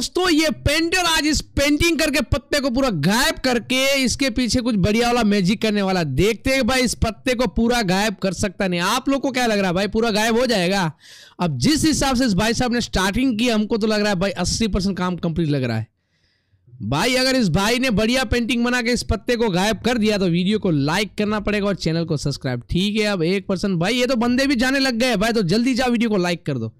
दोस्तों ये पेंटर आज इस पेंटिंग करके पत्ते को पूरा गायब करके इसके पीछे कुछ बढ़िया वाला मैजिक करने वाला देखते हैं भाई इस पत्ते को पूरा गायब कर सकता नहीं आप लोग को क्या लग रहा है भाई पूरा गायब हो जाएगा अब जिस हिसाब से इस भाई साहब ने स्टार्टिंग की हमको तो लग रहा है भाई अस्सी परसेंट काम कंप्लीट लग रहा है भाई अगर इस भाई ने बढ़िया पेंटिंग बना के इस पत्ते को गायब कर दिया तो वीडियो को लाइक करना पड़ेगा और चैनल को सब्सक्राइब ठीक है अब एक परसेंट भाई ये तो बंदे भी जाने लग गए भाई तो जल्दी जाओ वीडियो को लाइक कर दो